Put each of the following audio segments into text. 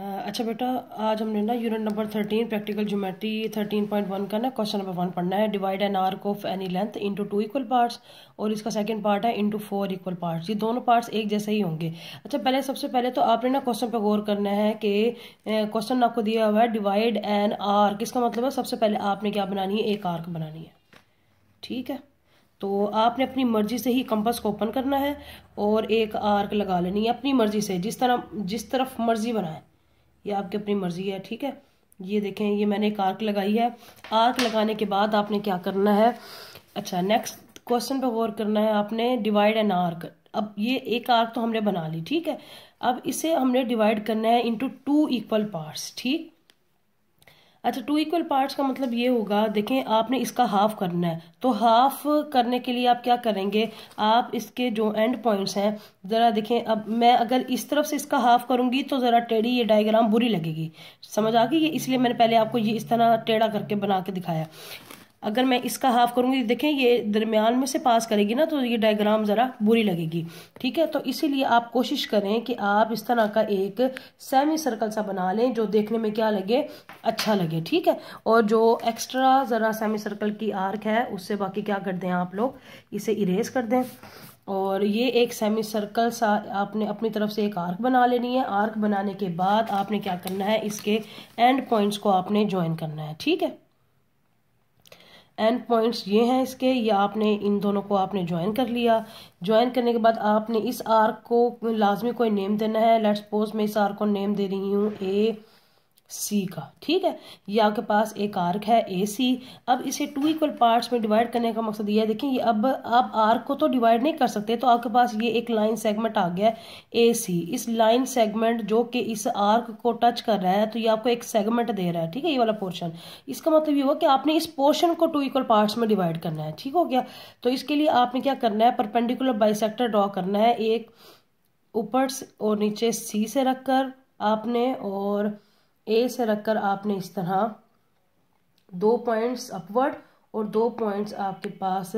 अच्छा बेटा आज हमने ना unit number thirteen practical geometry thirteen point one का ना क्वेश्चन नंबर वन पढ़ना है divide an arc of any length into two equal parts और इसका सेकंड पार्ट है इनटू फोर इक्वल पार्ट्स ये दोनों पार्ट्स एक जैसे ही होंगे अच्छा पहले सबसे पहले तो आपने ना क्वेश्चन पर गौर करना है कि क्वेश्चन आपको दिया हुआ है डिवाइड एन आर्क इसका मतलब है सबसे पहले आपने क्या बनानी है एक आर्क बनानी है ठीक है तो आपने अपनी मर्जी से ही कंपस को ओपन करना है और एक आर्क लगा लेनी है अपनी मर्जी से जिस तरह जिस तरफ मर्जी बनाए ये आपकी अपनी मर्ज़ी है ठीक है ये देखें ये मैंने एक आर्क लगाई है आर्क लगाने के बाद आपने क्या करना है अच्छा नेक्स्ट क्वेश्चन पे गौर करना है आपने डिवाइड एन आर्क अब ये एक आर्क तो हमने बना ली ठीक है अब इसे हमने डिवाइड करना है इनटू टू इक्वल पार्ट्स ठीक अच्छा टू इक्वल पार्ट्स का मतलब ये होगा देखें आपने इसका हाफ करना है तो हाफ करने के लिए आप क्या करेंगे आप इसके जो एंड पॉइंट्स हैं ज़रा देखें अब मैं अगर इस तरफ से इसका हाफ करूंगी तो ज़रा टेढ़ी ये डायग्राम बुरी लगेगी समझ आ गई ये इसलिए मैंने पहले आपको ये इस तरह टेढ़ा करके बना के दिखाया अगर मैं इसका हाफ करूंगी देखें ये दरमियान में से पास करेगी ना तो ये डायग्राम ज़रा बुरी लगेगी ठीक है तो इसीलिए आप कोशिश करें कि आप इस तरह का एक सेमी सर्कल सा बना लें जो देखने में क्या लगे अच्छा लगे ठीक है और जो एक्स्ट्रा ज़रा सेमी सर्कल की आर्क है उससे बाकी क्या कर दें आप लोग इसे इरेज कर दें और ये एक सेमी सर्कल सा आपने अपनी तरफ से एक आर्क बना लेनी है आर्क बनाने के बाद आपने क्या करना है इसके एंड पॉइंट्स को आपने ज्वाइन करना है ठीक है एंड पॉइंट्स ये हैं इसके या आपने इन दोनों को आपने ज्वाइन कर लिया ज्वाइन करने के बाद आपने इस आर्क को लाजमी कोई नेम देना है लेट्स सपोज मैं इस आर्क को नेम दे रही हूँ ए सी का ठीक है ये आपके पास एक आर्क है ए सी अब इसे टू इक्वल पार्ट्स में डिवाइड करने का मकसद ये है देखिए ये अब आप आर्क को तो डिवाइड नहीं कर सकते तो आपके पास ये एक लाइन सेगमेंट आ गया है ए सी इस लाइन सेगमेंट जो कि इस आर्क को टच कर रहा है तो ये आपको एक सेगमेंट दे रहा है ठीक है ये वाला पोर्शन इसका मतलब ये हुआ कि आपने इस पोर्शन को टू इक्वल पार्ट्स में डिवाइड करना है ठीक हो गया तो इसके लिए आपने क्या करना है परपेंडिकुलर बाइसेक्टर ड्रॉ करना है एक ऊपर और नीचे सी से रखकर आपने और ए से रखकर आपने इस तरह दो पॉइंट्स अपवर्ड और दो पॉइंट्स आपके पास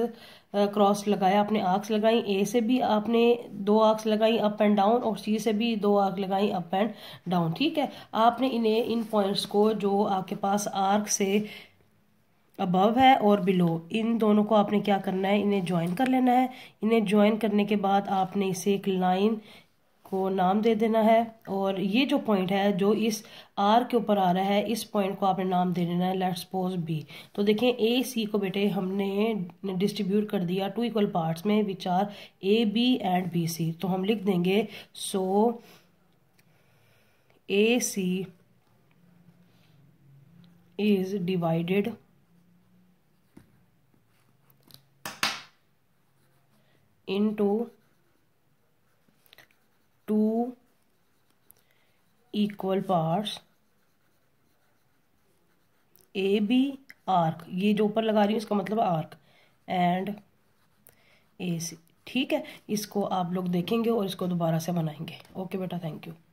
क्रॉस लगाया आपने आर्क्स लगाई ए से भी आपने दो आर्क्स लगाई अप एंड डाउन और सी से भी दो आर्क लगाई अप एंड डाउन ठीक है आपने इन्हें इन पॉइंट्स को जो आपके पास आर्क से अबव है और बिलो इन दोनों को आपने क्या करना है इन्हें ज्वाइन कर लेना है इन्हें ज्वाइन करने के बाद आपने इसे एक लाइन इसको नाम दे देना है और ये जो पॉइंट है जो इस आर के ऊपर आ रहा है इस पॉइंट को आपने नाम दे देना है लेट सपोज बी तो देखें ए सी को बेटे हमने डिस्ट्रीब्यूट कर दिया टू इक्वल पार्ट्स में which are A B and B C तो हम लिख देंगे so A C is divided to two equal parts A B arc ये जो ऊपर लगा रही हूँ इसका मतलब आर्क एंड ए सी ठीक है इसको आप लोग देखेंगे और इसको दोबारा से बनाएंगे ओके बेटा थैंक यू